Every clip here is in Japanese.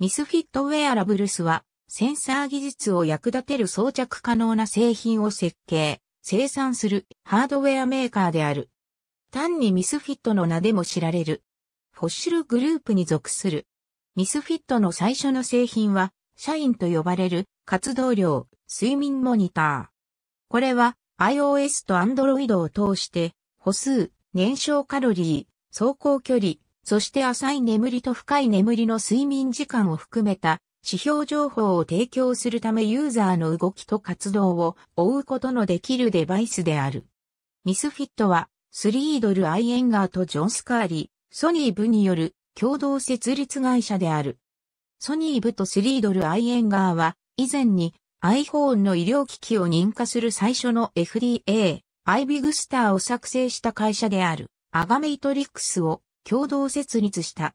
ミスフィットウェアラブルスは、センサー技術を役立てる装着可能な製品を設計、生産するハードウェアメーカーである。単にミスフィットの名でも知られる。フォッシュルグループに属する。ミスフィットの最初の製品は、社員と呼ばれる活動量、睡眠モニター。これは iOS と Android を通して、歩数、燃焼カロリー、走行距離、そして浅い眠りと深い眠りの睡眠時間を含めた指標情報を提供するためユーザーの動きと活動を追うことのできるデバイスである。ミスフィットは、スリードル・アイエンガーとジョン・スカーリー、ソニー部による共同設立会社である。ソニー部とスリードル・アイエンガーは、以前に iPhone の医療機器を認可する最初の FDA、i イ i g スターを作成した会社である、アガメイトリックスを共同設立した。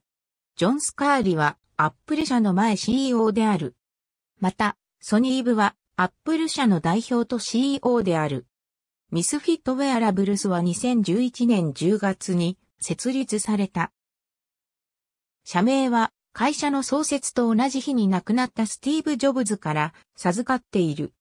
ジョン・スカーリは、アップル社の前 CEO である。また、ソニーブは、アップル社の代表と CEO である。ミスフィットウェアラブルスは2011年10月に設立された。社名は会社の創設と同じ日に亡くなったスティーブ・ジョブズから授かっている。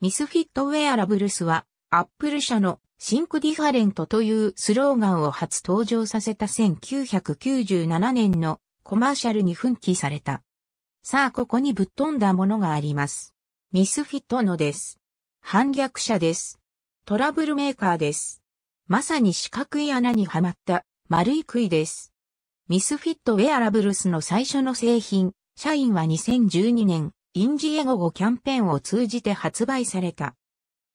ミスフィットウェアラブルスはアップル社のシンクディファレントというスローガンを初登場させた1997年のコマーシャルに奮起された。さあここにぶっ飛んだものがあります。ミスフィットのです。反逆者です。トラブルメーカーです。まさに四角い穴にはまった丸い杭です。ミスフィットウェアラブルスの最初の製品、社員は2012年、インジエゴゴキャンペーンを通じて発売された。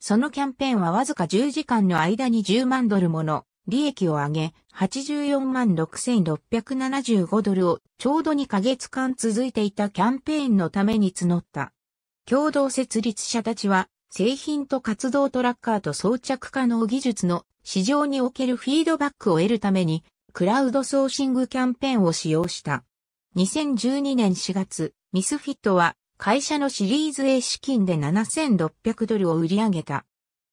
そのキャンペーンはわずか10時間の間に10万ドルもの利益を上げ、84万6675ドルをちょうど2ヶ月間続いていたキャンペーンのために募った。共同設立者たちは、製品と活動トラッカーと装着可能技術の市場におけるフィードバックを得るために、クラウドソーシングキャンペーンを使用した。2012年4月、ミスフィットは会社のシリーズ A 資金で7600ドルを売り上げた。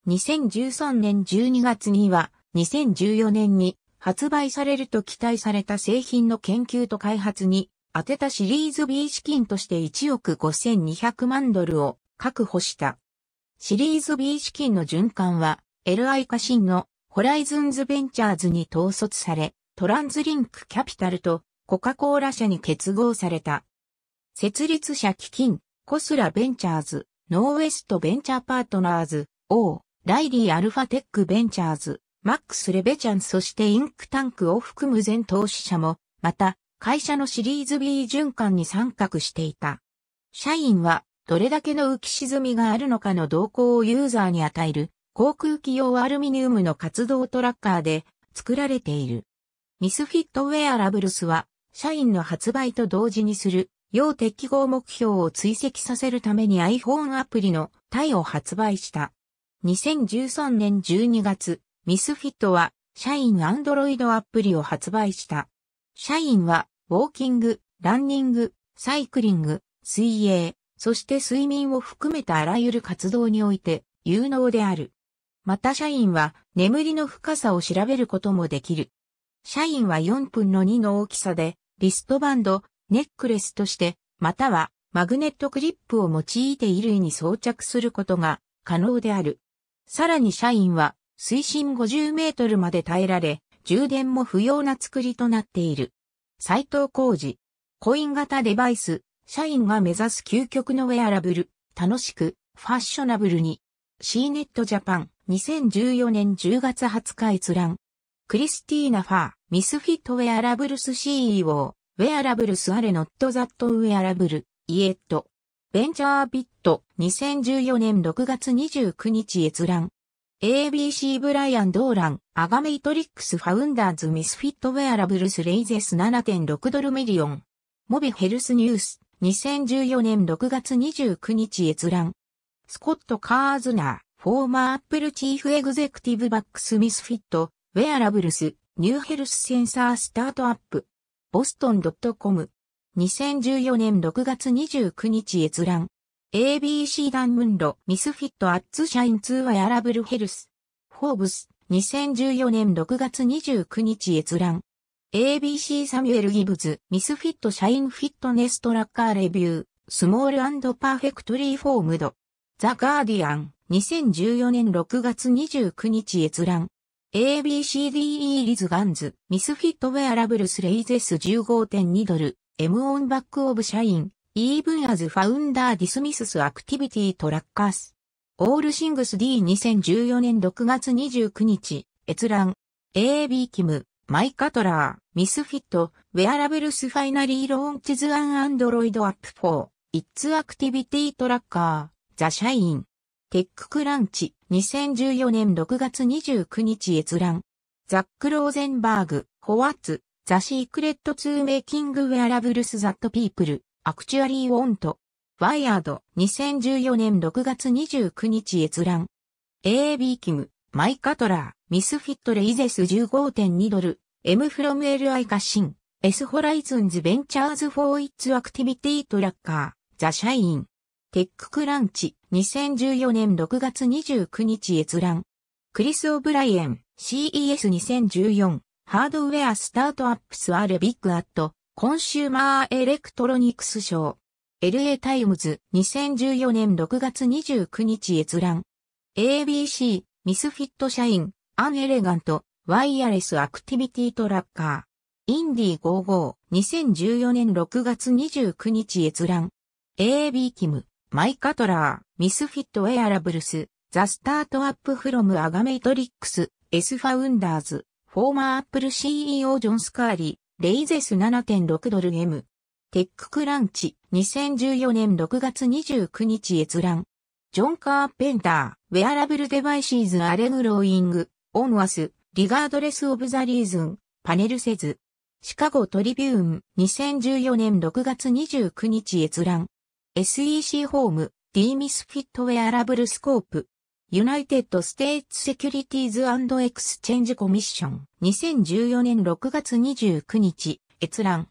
2013年12月には、2014年に発売されると期待された製品の研究と開発に、当てたシリーズ B 資金として1億5200万ドルを確保した。シリーズ B 資金の循環は、LI 化新のホライズンズベンチャーズに統率され、トランズリンクキャピタルとコカ・コーラ社に結合された。設立者基金、コスラベンチャーズ、ノーウェストベンチャーパートナーズ、オー、ライリーアルファテックベンチャーズ、マックス・レベチャンそしてインクタンクを含む全投資者も、また、会社のシリーズ B 循環に参画していた。社員は、どれだけの浮き沈みがあるのかの動向をユーザーに与える、航空機用アルミニウムの活動トラッカーで作られている。ミスフィットウェアラブルスは、社員の発売と同時にする要適合目標を追跡させるために iPhone アプリのタイを発売した。2013年12月、ミスフィットは社員 Android アプリを発売した。社員はウォーキング、ランニング、サイクリング、水泳、そして睡眠を含めたあらゆる活動において有能である。また社員は眠りの深さを調べることもできる。社員は4分の2の大きさで、リストバンド、ネックレスとして、またはマグネットクリップを用いて衣類に装着することが可能である。さらに社員は水深50メートルまで耐えられ、充電も不要な作りとなっている。斎藤浩二。コイン型デバイス、社員が目指す究極のウェアラブル、楽しく、ファッショナブルに。C ネットジャパン、2014年10月20日閲覧。クリスティーナ・ファー、ミスフィットウェアラブルス CEO。Wearables are not that wearable, yet. ベンチャービット2014年6月29日閲覧。ABC ブライアン・ドーラン、アガメイトリックス・ファウンダーズ・ミスフィット・ウェアラブルス・レイゼス7.6ドルミリオン。モビヘルスニュース、2014年6月29日閲覧。スコット・カーズナー、フォーマー・アップル・チーフ・エグゼクティブ・バックス・ミスフィット、ウェアラブルス、ニューヘルス・センサー・スタートアップ。ボストン .com。2014年6月29日閲覧。ABC ダンムンロ、ミスフィットアッツ社員通話やラブルヘルス。フォーブス、2014年6月29日閲覧。ABC サミュエル・ギブズ、ミスフィット社員フィットネストラッカーレビュー、スモールパーフェクトリーフォームド。ザ・ガーディアン、2014年6月29日閲覧。ABCDE リズガンズ、ミスフィットウェアラブルスレイゼス15.2ドル、M オンバックオブシャイン、イーブンアズファウンダーディスミススアクティビティトラッカース。オールシングス D2014 年6月29日、閲覧。AB キム、マイカトラー、ミスフィット、ウェアラブルスファイナリーローンチズアンアンドロイドアップ4、It's Activity Tracker、ザ社員。テッククランチ、2014年6月29日閲覧。ザック・ローゼンバーグ、ホワッツ、ザ・シークレット・ツー・メイキング・ウェアラブルス・ザット・ピープル、アクチュアリー・ウォント。ワイヤード、2014年6月29日閲覧。AB キム、マイ・カトラー、ミスフィット・レイゼス15.2ドル、M ロム・エル・ LI カシン、S ホライズンズ・ベンチャーズ・フォー・イッツ・アクティビティ・トラッカー、ザ・シャイン。テック・クランチ、2014年6月29日閲覧。クリス・オブライエン、CES2014、ハードウェアスタートアップスアレビッグアット、コンシューマーエレクトロニクス賞。LA タイムズ、2014年6月29日閲覧。ABC、ミスフィット社員、アンエレガント、ワイヤレスアクティビティトラッカー。インディ55、2014年6月29日閲覧。AB キム。マイ・カトラー、ミスフィット・ウェアラブルス、ザ・スタート・アップ・フロム・アガメイトリックス、S ファウンダーズ、フォーマーアップル CEO ジョン・スカーリー、レイゼス7.6ドル M。テッククランチ、2014年6月29日閲覧。ジョン・カーペンター、ウェアラブルデバイシーズ・アレグローイング、オンワス、リガードレス・オブ・ザ・リーズン、パネルセズ。シカゴ・トリビューン、2014年6月29日閲覧。SEC ホーム、D ミスフィットウェアラブルスコープ、ユナイテッド・ステイツ・セキュリティーズ・エクスチェンジ・コミッション、2014年6月29日、閲覧。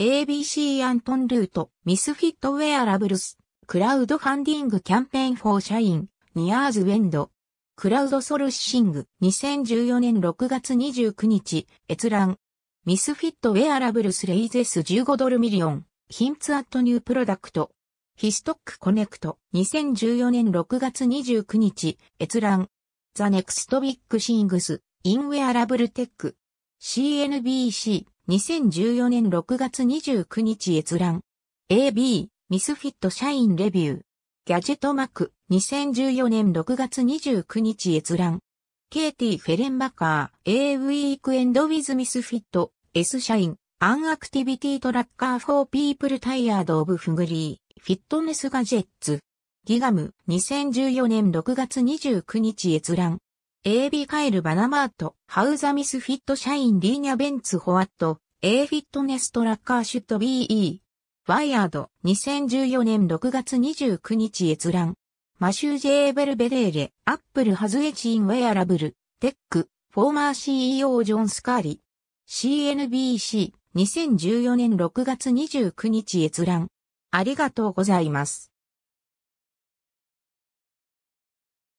ABC アントン・ルート、ミスフィットウェアラブルス、クラウドファンディングキャンペーン・フォー・イ員、ニアーズ・ウェンド、クラウド・ソルシング、2014年6月29日、閲覧。ミスフィットウェアラブルス・レイゼス15ドルミリオン、ヒンツ・アット・ニュー・プロダクト。ヒストックコネクト2014年6月29日閲覧ザ・ネクスト・ビッグ・シングス・イン・ウェアラブル・テック c n b c 2014年6月29日閲覧 AB ミスフィット社員レビューギャジェットマック2014年6月29日閲覧ケイティ・フェレンバカー A ウィークエンド・ウィズ・ミスフィット S 社員アンアクティビティトラッカーフォー・ピープル・タイヤード・オブ・フグリーフィットネスガジェッツ。ギガム、2014年6月29日閲覧。AB カエルバナマート、ハウザミスフィットシャインリーニャベンツホワット、A フィットネストラッカーシュット BE。ワイヤード、2014年6月29日閲覧。マシュー・ジェーベル・ベレーレ、アップル・ハズエチン・ウェアラブル、テック、フォーマー CEO ジョン・スカーリ。CNBC、2014年6月29日閲覧。ありがとうございます。